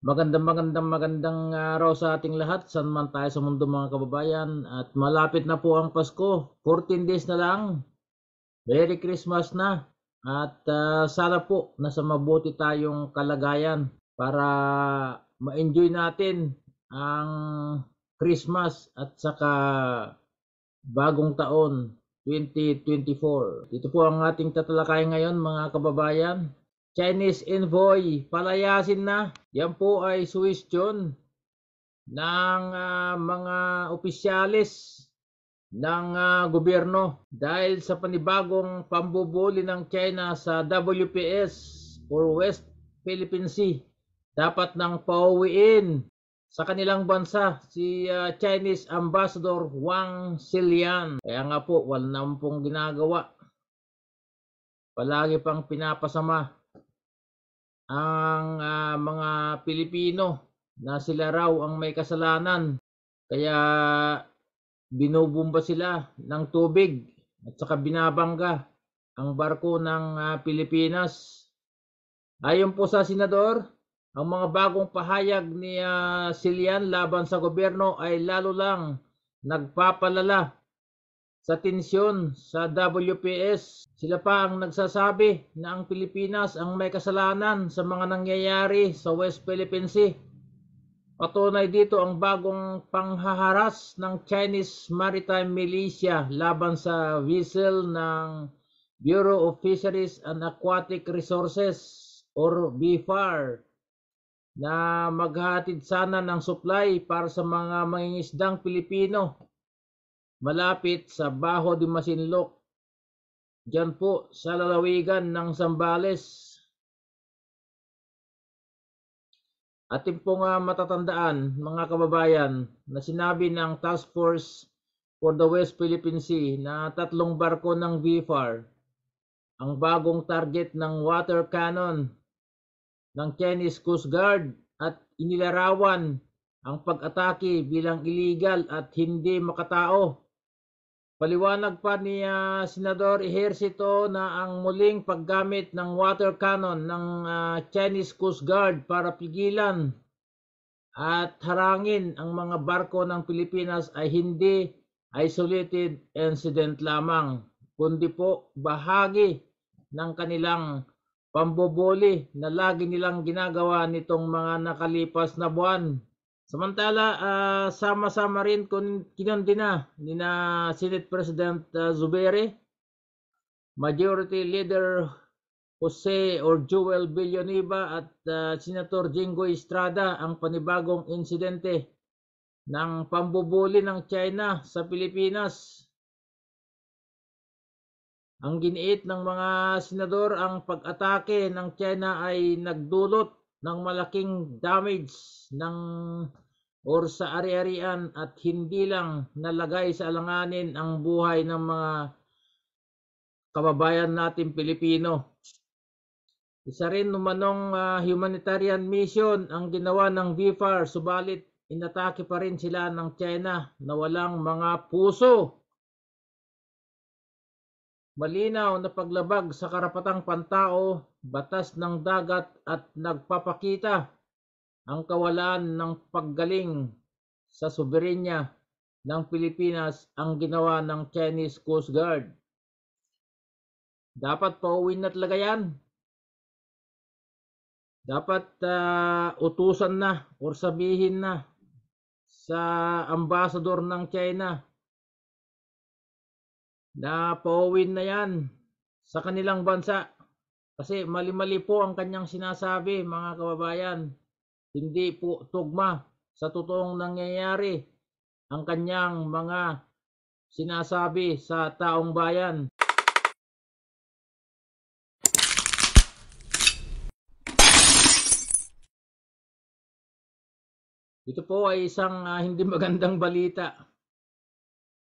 Magandang magandang magandang araw sa ating lahat. San man tayo sa mundo mga kababayan. At malapit na po ang Pasko. 14 days na lang. Merry Christmas na. At uh, sana po sa mabuti tayong kalagayan para ma-enjoy natin ang Christmas at saka bagong taon 2024. Dito po ang ating tatalakay ngayon mga kababayan. Chinese envoy, palayasin na. Yan po ay suwestyon ng uh, mga opisyalis ng uh, gobyerno dahil sa panibagong pambubuli ng China sa WPS or West Philippine Sea. Dapat nang pauwiin sa kanilang bansa si uh, Chinese Ambassador Wang Xilian. Kaya nga po, wala naman pong ginagawa. Palagi pang pinapasama ang uh, mga Pilipino na sila raw ang may kasalanan. Kaya binubumba sila ng tubig at saka binabangga ang barko ng uh, Pilipinas. Ayon po sa senador, ang mga bagong pahayag ni uh, ah, Silian laban sa gobyerno ay lalo lang nagpapalala sa tensyon sa WPS. Sila pa ang nagsasabi na ang Pilipinas ang may kasalanan sa mga nangyayari sa West Philippine Sea. Patunay dito ang bagong panghaharas ng Chinese Maritime Militia laban sa vessel ng Bureau of Fisheries and Aquatic Resources or BFAR na maghahatid sana ng supply para sa mga mangingisdang Pilipino malapit sa Baho de Masinloc. Diyan po sa lalawigan ng Sambales. Atin pong uh, matatandaan mga kababayan na sinabi ng Task Force for the West Philippine Sea na tatlong barko ng VFAR ang bagong target ng water cannon ng Chinese Coast Guard at inilarawan ang pag-atake bilang illegal at hindi makatao Paliwanag pa ni uh, Senador Ejercito na ang muling paggamit ng water cannon ng uh, Chinese Coast Guard para pigilan at harangin ang mga barko ng Pilipinas ay hindi isolated incident lamang kundi po bahagi ng kanilang pamboboli na lagi nilang ginagawa nitong mga nakalipas na buwan Samantala, uh, sama-sama rin kinondina ni na Senate President uh, ah, Zubere, Majority Leader Jose or Joel Villanueva at uh, Senator Jingo Estrada ang panibagong insidente ng pambubuli ng China sa Pilipinas. Ang giniit ng mga senador ang pag-atake ng China ay nagdulot ng malaking damage ng or sa ari-arian at hindi lang nalagay sa alanganin ang buhay ng mga kababayan natin Pilipino. Isa rin numanong uh, ah, humanitarian mission ang ginawa ng VFAR subalit inatake pa rin sila ng China na walang mga puso. Malinaw na paglabag sa karapatang pantao batas ng dagat at nagpapakita ang kawalan ng paggaling sa soberenya ng Pilipinas ang ginawa ng Chinese Coast Guard. Dapat pauwin na talaga yan. Dapat uh, utusan na or sabihin na sa ambassador ng China na pauwin na yan sa kanilang bansa kasi mali-mali po ang kanyang sinasabi mga kababayan. Hindi po tugma sa totoong nangyayari ang kanyang mga sinasabi sa taong bayan. Ito po ay isang uh, hindi magandang balita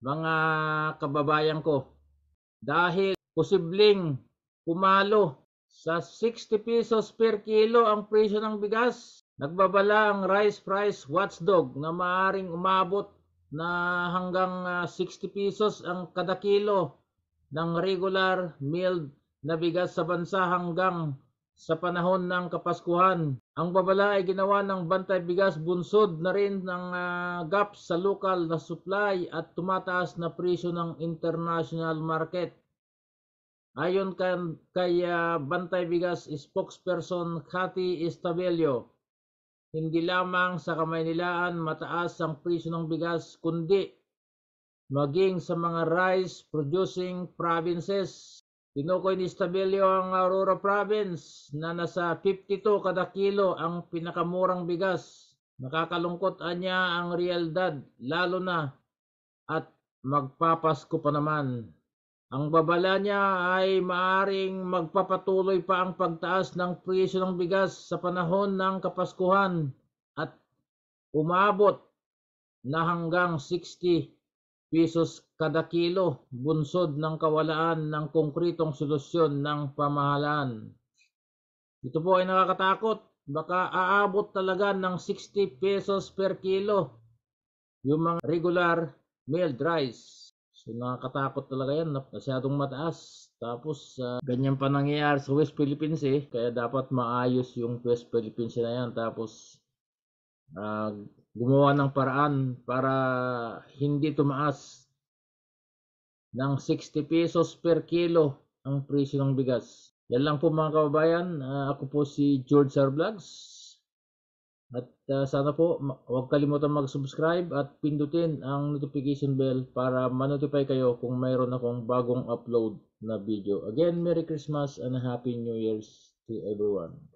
mga kababayan ko dahil posibleng pumalo sa 60 pesos per kilo ang presyo ng bigas, nagbabala ang rice price watchdog na maaring umabot na hanggang 60 ah, pesos ang kada kilo ng regular milled na bigas sa bansa hanggang sa panahon ng Kapaskuhan. Ang babala ay ginawa ng Bantay Bigas Bunsod na rin ng uh, gap sa local na supply at tumataas na presyo ng international market. Ayon kan, kay uh, Bantay Bigas spokesperson Cathy Estabelio, hindi lamang sa Kamaynilaan mataas ang presyo ng bigas kundi maging sa mga rice producing provinces. Tinukoy ni Estabelio ang Aurora province na nasa 52 kada kilo ang pinakamurang bigas. Nakakalungkot niya ang realidad lalo na at magpapasko pa naman. Ang babala niya ay maaring magpapatuloy pa ang pagtaas ng presyo ng bigas sa panahon ng Kapaskuhan at umabot na hanggang 60 pesos kada kilo bunsod ng kawalaan ng konkretong solusyon ng pamahalaan. Ito po ay nakakatakot. Baka aabot talaga ng 60 pesos per kilo yung mga regular milled rice. So nakakatakot talaga yan, masyadong mataas. Tapos uh, ganyan pa nangyayari sa West Philippines eh. Kaya dapat maayos yung West Philippines na yan. Tapos uh, gumawa ng paraan para hindi tumaas ng 60 pesos per kilo ang presyo ng bigas. Yan lang po mga kababayan. Uh, ako po si George Sarblags. At uh, sana po huwag kalimutan mag-subscribe at pindutin ang notification bell para ma-notify kayo kung mayroon akong bagong upload na video. Again, Merry Christmas and a Happy New Year's to everyone.